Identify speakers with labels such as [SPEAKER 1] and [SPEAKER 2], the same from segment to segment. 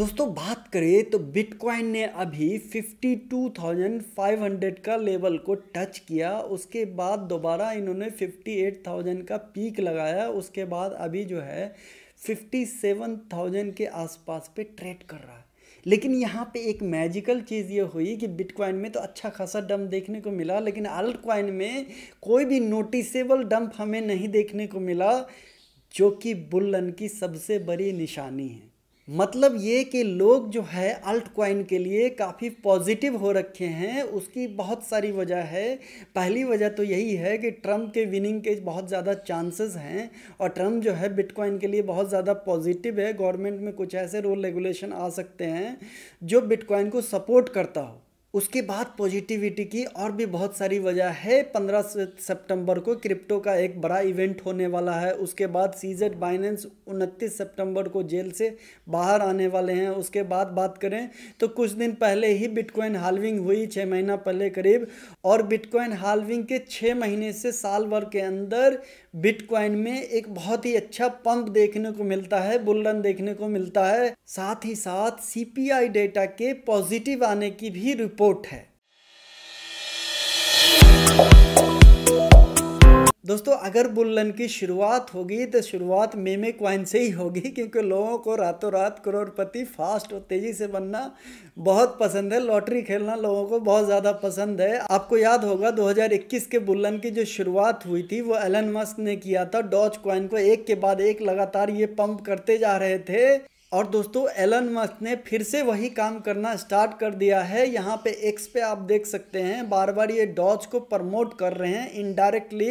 [SPEAKER 1] दोस्तों बात करें तो बिटकॉइन ने अभी 52,500 का लेवल को टच किया उसके बाद दोबारा इन्होंने 58,000 का पीक लगाया उसके बाद अभी जो है 57,000 के आसपास पे ट्रेड कर रहा है लेकिन यहाँ पे एक मैजिकल चीज़ ये हुई कि बिटकॉइन में तो अच्छा खासा डंप देखने को मिला लेकिन अल्ट क्वाइन में कोई भी नोटिसेबल डंप हमें नहीं देखने को मिला जो कि बुलन की सबसे बड़ी निशानी है मतलब ये कि लोग जो है अल्ट क्वाइन के लिए काफ़ी पॉजिटिव हो रखे हैं उसकी बहुत सारी वजह है पहली वजह तो यही है कि ट्रंप के विनिंग के बहुत ज़्यादा चांसेस हैं और ट्रम्प जो है बिटकॉइन के लिए बहुत ज़्यादा पॉजिटिव है गवर्नमेंट में कुछ ऐसे रूल रेगुलेशन आ सकते हैं जो बिटकॉइन को सपोर्ट करता हो उसके बाद पॉजिटिविटी की और भी बहुत सारी वजह है पंद्रह सितंबर को क्रिप्टो का एक बड़ा इवेंट होने वाला है उसके बाद सीजेड बाइनेंस उनतीस सितंबर को जेल से बाहर आने वाले हैं उसके बाद बात करें तो कुछ दिन पहले ही बिटकॉइन हालविंग हुई छः महीना पहले करीब और बिटकॉइन हालविंग के छः महीने से साल भर के अंदर बिटकॉइन में एक बहुत ही अच्छा पंप देखने को मिलता है बुलरन देखने को मिलता है साथ ही साथ सी डेटा के पॉजिटिव आने की भी रिपोर्ट है दोस्तों अगर बुल्लन की शुरुआत होगी तो शुरुआत मेमे क्वाइन से ही होगी क्योंकि लोगों को रातों रात करोड़पति फास्ट और तेज़ी से बनना बहुत पसंद है लॉटरी खेलना लोगों को बहुत ज़्यादा पसंद है आपको याद होगा 2021 के बुल्लन की जो शुरुआत हुई थी वो एलन मस्क ने किया था डॉच क्वाइन को एक के बाद एक लगातार ये पंप करते जा रहे थे और दोस्तों एलन मस्क ने फिर से वही काम करना स्टार्ट कर दिया है यहाँ पे एक्स पे आप देख सकते हैं बार बार ये डॉज को प्रमोट कर रहे हैं indirectly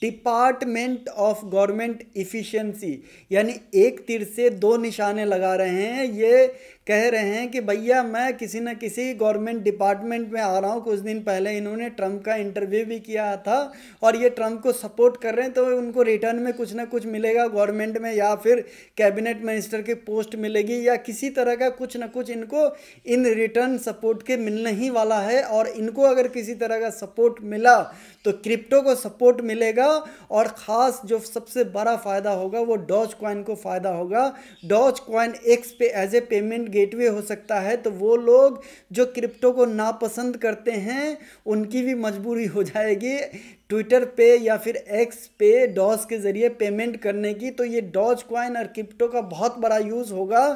[SPEAKER 1] Department of Government Efficiency यानी एक तीर से दो निशाने लगा रहे हैं ये कह रहे हैं कि भैया मैं किसी न किसी गवर्नमेंट डिपार्टमेंट में आ रहा हूँ कुछ दिन पहले इन्होंने ट्रंप का इंटरव्यू भी किया था और ये ट्रंप को सपोर्ट कर रहे हैं तो उनको रिटर्न में कुछ ना कुछ मिलेगा गवर्नमेंट में या फिर कैबिनेट मिनिस्टर की पोस्ट मिलेगी या किसी तरह का कुछ ना कुछ इनको इन रिटर्न सपोर्ट के मिलने ही वाला है और इनको अगर किसी तरह का सपोर्ट मिला तो क्रिप्टो को सपोर्ट मिलेगा और ख़ास जो सबसे बड़ा फ़ायदा होगा वो डॉज कॉइन को फ़ायदा होगा Dogecoin X pay as a payment gateway हो सकता है तो वो लोग जो क्रिप्टो को नापसंद करते हैं उनकी भी मजबूरी हो जाएगी ट्विटर पे या फिर एक्स पे डॉज के ज़रिए पेमेंट करने की तो ये डॉज कॉइन और क्रिप्टो का बहुत बड़ा यूज़ होगा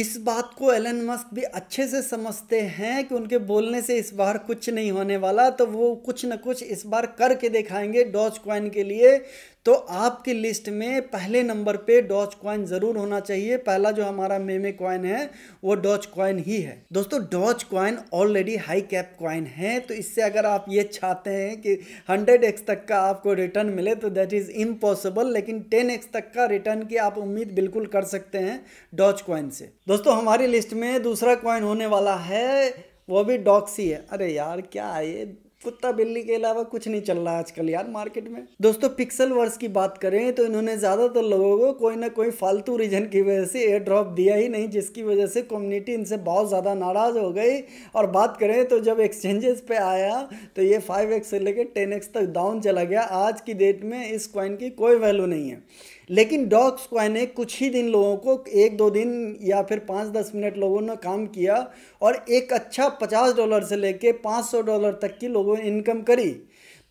[SPEAKER 1] इस बात को एलन मस्क भी अच्छे से समझते हैं कि उनके बोलने से इस बार कुछ नहीं होने वाला तो वो कुछ ना कुछ इस बार करके दिखाएंगे डॉज क्वाइन के लिए तो आपकी लिस्ट में पहले नंबर पे डॉच कॉइन ज़रूर होना चाहिए पहला जो हमारा मेमे क्वाइन है वो डॉच कॉइन ही है दोस्तों Dogecoin already high cap coin है तो इससे अगर आप ये चाहते हैं कि हंड्रेड एक्स तक का आपको रिटर्न मिले तो दैट इज़ इम्पॉसिबल लेकिन टेन एक्स तक का रिटर्न की आप उम्मीद बिल्कुल कर सकते हैं डॉच कॉइन से दोस्तों हमारी लिस्ट में दूसरा कॉइन होने वाला है वो भी डॉक्सी है अरे यार क्या है ये कुत्ता बिल्ली के अलावा कुछ नहीं चल रहा है आजकल यार मार्केट में दोस्तों पिक्सल वर्स की बात करें तो इन्होंने ज़्यादातर लोगों को कोई ना कोई फालतू रीजन की वजह से एयर ड्रॉप दिया ही नहीं जिसकी वजह से कम्युनिटी इनसे बहुत ज़्यादा नाराज़ हो गई और बात करें तो जब एक्सचेंजेस पे आया तो ये फाइव एक्स से लेकर टेन एक्स तक डाउन चला गया आज की डेट में इस कॉइन की कोई वैल्यू नहीं है लेकिन डॉग स्क्वाय ने कुछ ही दिन लोगों को एक दो दिन या फिर पाँच दस मिनट लोगों ने काम किया और एक अच्छा पचास डॉलर से लेके पाँच सौ डॉलर तक की लोगों ने इनकम करी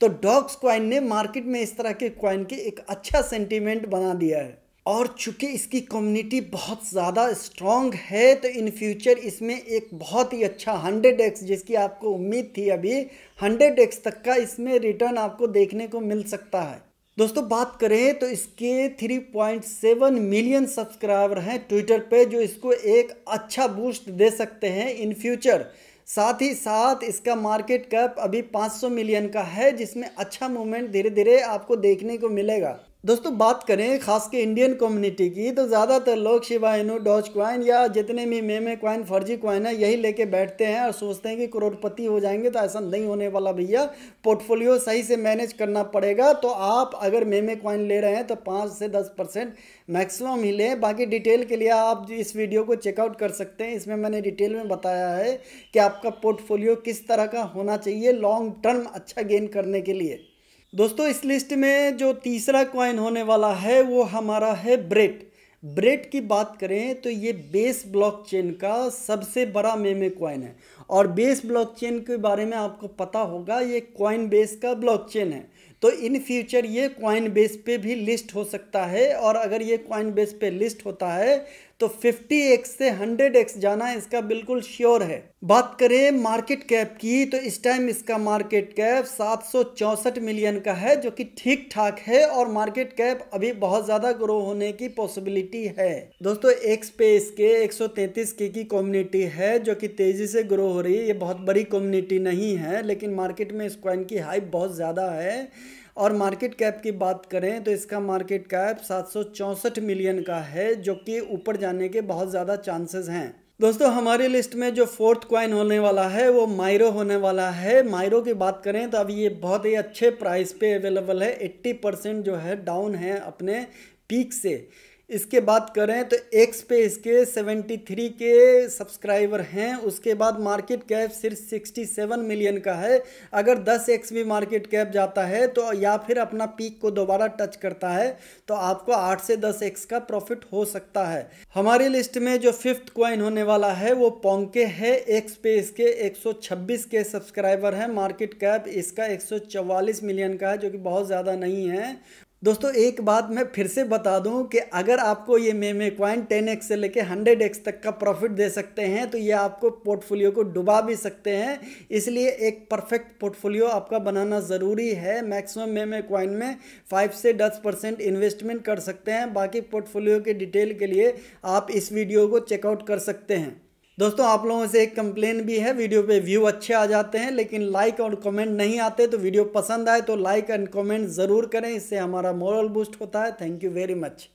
[SPEAKER 1] तो डॉग्स क्वाइन ने मार्केट में इस तरह के क्वाइन की एक अच्छा सेंटिमेंट बना दिया है और चूंकि इसकी कम्युनिटी बहुत ज़्यादा स्ट्रॉन्ग है तो इन फ्यूचर इसमें एक बहुत ही अच्छा हंड्रेड एक्स जिसकी आपको उम्मीद थी अभी हंड्रेड एक्स तक का इसमें रिटर्न आपको देखने को मिल सकता है दोस्तों बात करें तो इसके 3.7 मिलियन सब्सक्राइबर हैं ट्विटर पे जो इसको एक अच्छा बूस्ट दे सकते हैं इन फ्यूचर साथ ही साथ इसका मार्केट कैप अभी 500 मिलियन का है जिसमें अच्छा मूवमेंट धीरे धीरे आपको देखने को मिलेगा दोस्तों बात करें खास के इंडियन कम्युनिटी की तो ज़्यादातर लोग शिवा डॉज डॉच क्वाइन या जितने भी मेमे क्वाइन फर्जी क्वाइन है यही लेके बैठते हैं और सोचते हैं कि करोड़पति हो जाएंगे तो ऐसा नहीं होने वाला भैया पोर्टफोलियो सही से मैनेज करना पड़ेगा तो आप अगर मेमे क्वाइन ले रहे हैं तो पाँच से दस परसेंट मैक्सिमम ही लें बाकी डिटेल के लिए आप इस वीडियो को चेकआउट कर सकते हैं इसमें मैंने डिटेल में बताया है कि आपका पोर्टफोलियो किस तरह का होना चाहिए लॉन्ग टर्म अच्छा गेन करने के लिए दोस्तों इस लिस्ट में जो तीसरा कॉइन होने वाला है वो हमारा है ब्रेट ब्रेट की बात करें तो ये बेस ब्लॉकचेन का सबसे बड़ा मेमे कॉइन है और बेस ब्लॉकचेन के बारे में आपको पता होगा ये कॉइन बेस का ब्लॉकचेन है तो इन फ्यूचर ये कॉइन बेस पे भी लिस्ट हो सकता है और अगर ये कॉइन बेस पे लिस्ट होता है तो 50x से 100x जाना इसका बिल्कुल श्योर है बात करें मार्केट कैप की तो इस टाइम इसका मार्केट कैप सात मिलियन का है जो कि ठीक ठाक है और मार्केट कैप अभी बहुत ज़्यादा ग्रो होने की पॉसिबिलिटी है दोस्तों एक्स पे इसके 133 के की कम्युनिटी है जो कि तेज़ी से ग्रो हो रही है ये बहुत बड़ी कम्युनिटी नहीं है लेकिन मार्केट में इस क्वाइन की हाइप बहुत ज़्यादा है और मार्केट कैप की बात करें तो इसका मार्केट कैप सात मिलियन का है जो कि ऊपर जाने के बहुत ज़्यादा चांसेस हैं दोस्तों हमारी लिस्ट में जो फोर्थ क्वाइन होने वाला है वो मायरो होने वाला है मायरो की बात करें तो अभी ये बहुत ही अच्छे प्राइस पे अवेलेबल है 80 परसेंट जो है डाउन है अपने पीक से इसके बात करें तो एक्स पे इसके 73 के सब्सक्राइबर हैं उसके बाद मार्केट कैप सिर्फ 67 मिलियन का है अगर 10 एक्स भी मार्केट कैप जाता है तो या फिर अपना पीक को दोबारा टच करता है तो आपको 8 से 10 एक्स का प्रॉफिट हो सकता है हमारी लिस्ट में जो फिफ्थ क्वाइन होने वाला है वो पोंके है एक्स पे इसके एक के सब्सक्राइबर हैं मार्केट कैप इसका एक मिलियन का है जो कि बहुत ज़्यादा नहीं है दोस्तों एक बात मैं फिर से बता दूं कि अगर आपको ये मेमे क्वाइन टेन एक्स से लेके हंड्रेड एक्स तक का प्रॉफिट दे सकते हैं तो ये आपको पोर्टफोलियो को डुबा भी सकते हैं इसलिए एक परफेक्ट पोर्टफोलियो आपका बनाना ज़रूरी है मैक्सिमम मेमे क्वाइन में फाइव से दस परसेंट इन्वेस्टमेंट कर सकते हैं बाकी पोर्टफोलियो के डिटेल के लिए आप इस वीडियो को चेकआउट कर सकते हैं दोस्तों आप लोगों से एक कंप्लेन भी है वीडियो पे व्यू अच्छे आ जाते हैं लेकिन लाइक और कमेंट नहीं आते तो वीडियो पसंद आए तो लाइक एंड कमेंट ज़रूर करें इससे हमारा मॉरल बूस्ट होता है थैंक यू वेरी मच